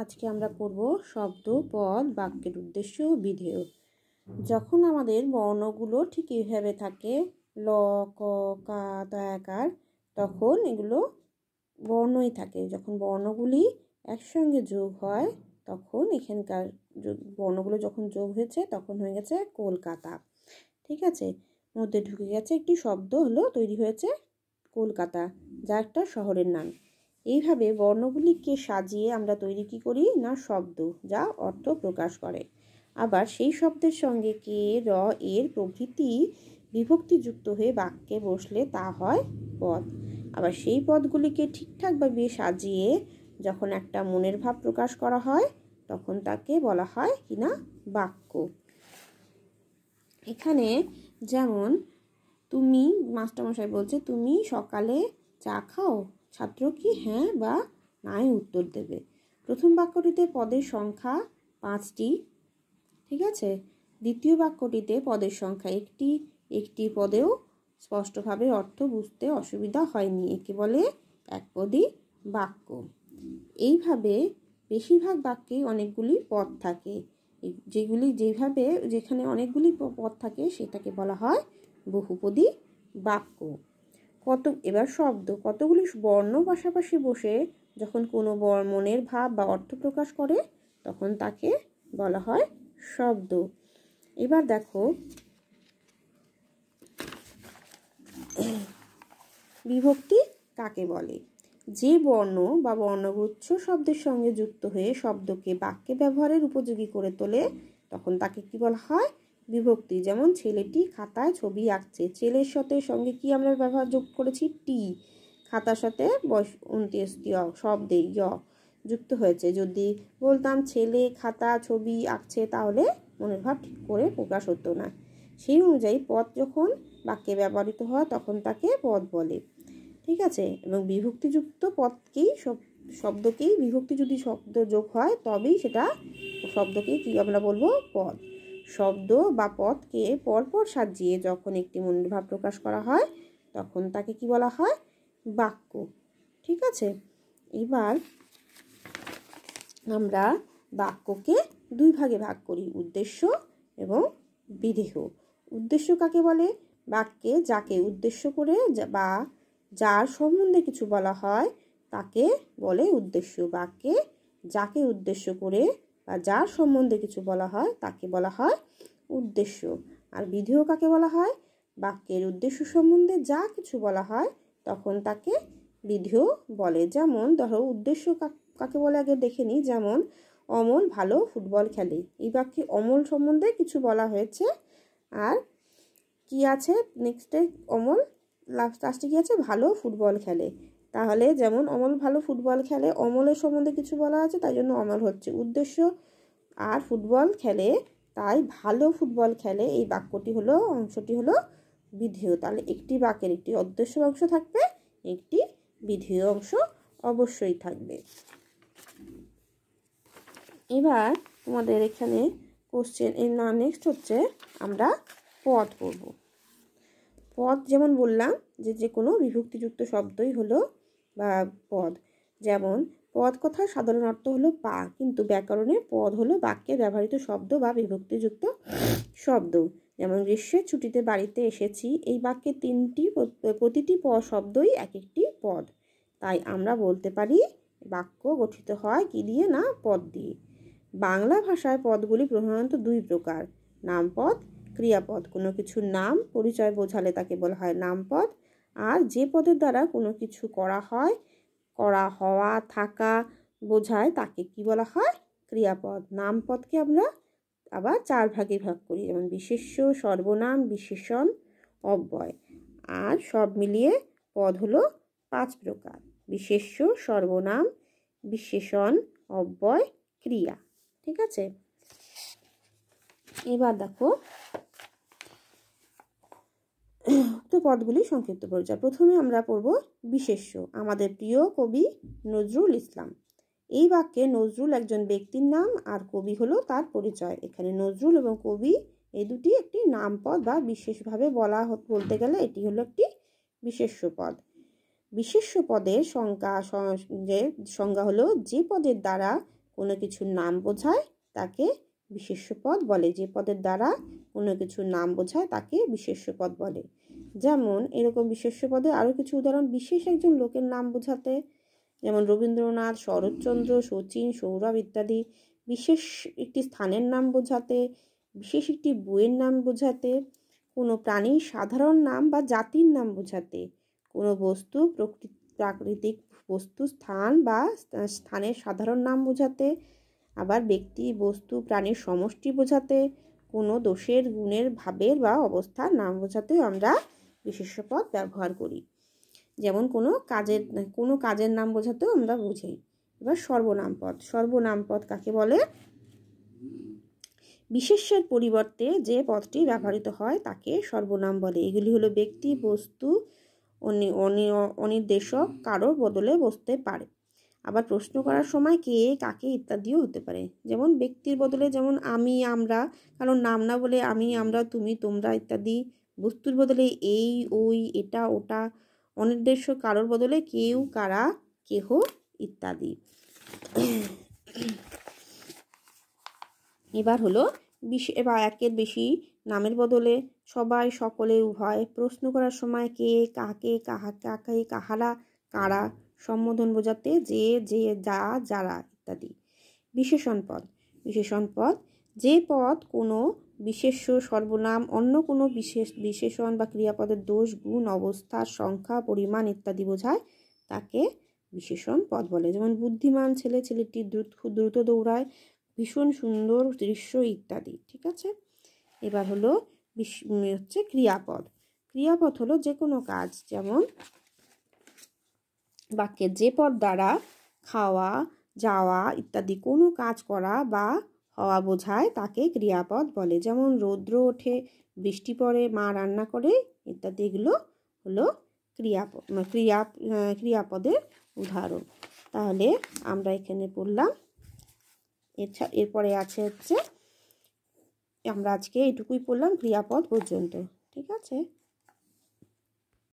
আজকে আমরা করব শব্দ পদ বাক্যের উদ্দেশ্য বিধেয় যখন আমাদের বর্ণগুলো ঠিক এইভাবে থাকে ল ক কা তায়াকার তখন এগুলো বর্ণই থাকে যখন বর্ণগুলি একসঙ্গে যোগ হয় তখন এখানকার বর্ণগুলো যখন যোগ হয়েছে তখন হয়ে গেছে কলকাতা ঠিক আছে মধ্যে ঢুকে গেছে একটি শব্দ হলো তৈরি হয়েছে কলকাতা যা একটা শহরের নাম এইভাবে বর্ণগুলিকে সাজিয়ে আমরা তৈরি কী করি না শব্দ যা অর্থ প্রকাশ করে আবার সেই শব্দের সঙ্গে কে র এর প্রভৃতি বিভক্তিযুক্ত হয়ে বাক্যে বসলে তা হয় পদ আবার সেই পদগুলিকে ঠিকঠাকভাবে সাজিয়ে যখন একটা মনের ভাব প্রকাশ করা হয় তখন তাকে বলা হয় কি না বাক্য এখানে যেমন তুমি মাস্টারমশাই বলছে তুমি সকালে চা খাও ছাত্র কি হ্যাঁ বা নাই উত্তর দেবে প্রথম বাক্যটিতে পদের সংখ্যা পাঁচটি ঠিক আছে দ্বিতীয় বাক্যটিতে পদের সংখ্যা একটি একটি পদেও স্পষ্টভাবে অর্থ বুঝতে অসুবিধা হয়নি একে বলে একপদী বাক্য এইভাবে বেশিরভাগ বাক্যে অনেকগুলি পদ থাকে যেগুলি যেভাবে যেখানে অনেকগুলি পদ থাকে সেটাকে বলা হয় বহুপদী বাক্য কত এবার শব্দ কতগুলি বর্ণ পাশাপাশি বসে যখন কোনো মনের ভাব বা অর্থ প্রকাশ করে তখন তাকে বলা হয় শব্দ এবার দেখো বিভক্তি কাকে বলে যে বর্ণ বা বর্ণগুচ্ছ শব্দের সঙ্গে যুক্ত হয়ে শব্দকে বাক্যে ব্যবহারের উপযোগী করে তোলে তখন তাকে কি বলা হয় বিভক্তি যেমন ছেলেটি খাতায় ছবি আঁকছে ছেলের সাথে সঙ্গে কি আমরা ব্যবহার যোগ করেছি টি খাতার সাথে বয়স উনত্রিশ শব্দে য় যুক্ত হয়েছে যদি বলতাম ছেলে খাতা ছবি আঁকছে তাহলে মনের ভাব ঠিক করে প্রকাশ হতো না সেই অনুযায়ী পদ যখন বাক্যে ব্যবহৃত হয় তখন তাকে পদ বলে ঠিক আছে এবং বিভক্তিযুক্ত পদকেই শব্দকেই বিভক্তি যদি শব্দ যোগ হয় তবেই সেটা শব্দকে কি আমরা বলবো পদ শব্দ বা পদকে পরপর সাজিয়ে যখন একটি মনোভাব প্রকাশ করা হয় তখন তাকে কি বলা হয় বাক্য ঠিক আছে এবার আমরা বাক্যকে দুই ভাগে ভাগ করি উদ্দেশ্য এবং বিদেহ উদ্দেশ্য কাকে বলে বাক্যে যাকে উদ্দেশ্য করে বা যার সম্বন্ধে কিছু বলা হয় তাকে বলে উদ্দেশ্য বাক্যে যাকে উদ্দেশ্য করে বা যার সম্বন্ধে কিছু বলা হয় তাকে বলা হয় উদ্দেশ্য আর বিধেয় কাকে বলা হয় বাক্যের উদ্দেশ্য সম্বন্ধে যা কিছু বলা হয় তখন তাকে বিধেয় বলে যেমন ধরো উদ্দেশ্য কাকে বলে আগে দেখে নিই যেমন অমল ভালো ফুটবল খেলে এই বাক্যে অমল সম্বন্ধে কিছু বলা হয়েছে আর কি আছে নেক্সটে অমল লাস্টে কি আছে ভালো ফুটবল খেলে তাহলে যেমন অমল ভালো ফুটবল খেলে অমলের সম্বন্ধে কিছু বলা আছে তাই জন্য অমল হচ্ছে উদ্দেশ্য আর ফুটবল খেলে তাই ভালো ফুটবল খেলে এই বাক্যটি হলো অংশটি হলো বিধেয় তাহলে একটি বাক্যের একটি অদৃশ্য অংশ থাকবে একটি বিধেয় অংশ অবশ্যই থাকবে এবার তোমাদের এখানে কোশ্চেন এর না নেক্সট হচ্ছে আমরা পদ করব পদ যেমন বললাম যে যে কোনো বিভক্তিযুক্ত শব্দই হলো বা পদ যেমন পদ কথা সাধারণ অর্থ হলো পা কিন্তু ব্যাকরণে পদ হলো বাক্যে ব্যবহৃত শব্দ বা বিভক্তিযুক্ত শব্দ যেমন গ্রীষ্মের ছুটিতে বাড়িতে এসেছি এই বাক্যে তিনটি প্রতিটি প শব্দই এক একটি পদ তাই আমরা বলতে পারি বাক্য গঠিত হয় কি দিয়ে না পদ দিয়ে বাংলা ভাষায় পদগুলি প্রধানত দুই প্রকার নামপদ ক্রিয়াপদ কোনো কিছুর নাম পরিচয় বোঝালে তাকে বলা হয় নামপদ আর যে পদের দ্বারা কোনো কিছু করা হয় করা হওয়া থাকা বোঝায় তাকে কি বলা হয় ক্রিয়াপদ নাম পদকে আমরা আবার চার ভাগে ভাগ করি যেমন বিশেষ্য সর্বনাম বিশেষণ অব্যয় আর সব মিলিয়ে পদ হলো পাঁচ প্রকার বিশেষ্য সর্বনাম বিশেষণ অব্যয় ক্রিয়া ঠিক আছে এবার দেখো তো পদগুলি সংক্ষিপ্ত পরিচয় প্রথমে আমরা পড়ব বিশেষ্য আমাদের প্রিয় কবি নজরুল ইসলাম এই বাক্যে নজরুল একজন ব্যক্তির নাম আর কবি হলো তার পরিচয় এখানে নজরুল এবং কবি এই দুটি একটি নামপদ বা বিশেষভাবে বলা বলতে গেলে এটি হলো একটি বিশেষ্য পদ বিশেষ্য পদের সংজ্ঞা যে সংজ্ঞা হলো যে পদের দ্বারা কোনো কিছুর নাম বোঝায় তাকে বিশেষ্য পদ বলে যে পদের দ্বারা কোনো কিছুর নাম বোঝায় তাকে বিশেষ্য পদ বলে যেমন এরকম বিশেষ্য পদে আরও কিছু উদাহরণ বিশেষ একজন লোকের নাম বোঝাতে যেমন রবীন্দ্রনাথ শরৎচন্দ্র শচীন সৌরভ ইত্যাদি বিশেষ একটি স্থানের নাম বোঝাতে বিশেষ একটি বইয়ের নাম বোঝাতে কোনো প্রাণীর সাধারণ নাম বা জাতির নাম বোঝাতে কোনো বস্তু প্রাকৃতিক বস্তু স্থান বা স্থানের সাধারণ নাম বোঝাতে আবার ব্যক্তি বস্তু প্রাণীর সমষ্টি বোঝাতে কোনো দোষের গুণের ভাবের বা অবস্থার নাম বোঝাতে আমরা বিশেষ পদ ব্যবহার করি যেমন কোনো কাজের কোনো কাজের নাম বোঝাতেও আমরা বুঝাই এবার সর্বনাম পদ সর্বনাম পদ কাকে বলে বিশেষের পরিবর্তে যে পদটি ব্যবহৃত হয় তাকে সর্বনাম বলে এগুলি হলো ব্যক্তি বস্তু অনির্দেশক কারোর বদলে বসতে পারে আবার প্রশ্ন করার সময় কে কাকে ইত্যাদিও হতে পারে যেমন ব্যক্তির বদলে যেমন আমি আমরা কারণ নাম না বলে আমি আমরা তুমি তোমরা ইত্যাদি বস্তুর বদলে এই ওই এটা ওটা অনির্দেশ্য কারোর বদলে কেউ কারা কেহ ইত্যাদি এবার হলো বিশ বা একের বেশি নামের বদলে সবাই সকলে উভয় প্রশ্ন করার সময় কে কাকে কাহা কাকে কাহারা কারা সম্বোধন বোঝাতে যে যে যা যারা ইত্যাদি বিশেষণ পদ বিশেষণ পদ যে পদ কোনো বিশেষ্য সর্বনাম অন্য কোনো বিশেষ বিশেষণ বা ক্রিয়াপদের দোষ গুণ অবস্থা সংখ্যা পরিমাণ ইত্যাদি বোঝায় তাকে বিশেষণ পদ বলে যেমন বুদ্ধিমান ছেলে ছেলেটি দ্রুত দ্রুত দৌড়ায় ভীষণ সুন্দর দৃশ্য ইত্যাদি ঠিক আছে এবার হলো হচ্ছে ক্রিয়াপদ ক্রিয়াপদ হলো যে কোনো কাজ যেমন বাক্যে যে পদ দ্বারা খাওয়া যাওয়া ইত্যাদি কোনো কাজ করা বা হওয়া বোঝায় তাকে ক্রিয়াপদ বলে যেমন রৌদ্র ওঠে বৃষ্টি পড়ে মা রান্না করে ইত্যাদি এগুলো হলো ক্রিয়াপদ মানে ক্রিয়া ক্রিয়াপদের উদাহরণ তাহলে আমরা এখানে পড়লাম এছাড়া এরপরে আছে হচ্ছে আমরা আজকে এটুকুই পড়লাম ক্রিয়াপদ পর্যন্ত ঠিক আছে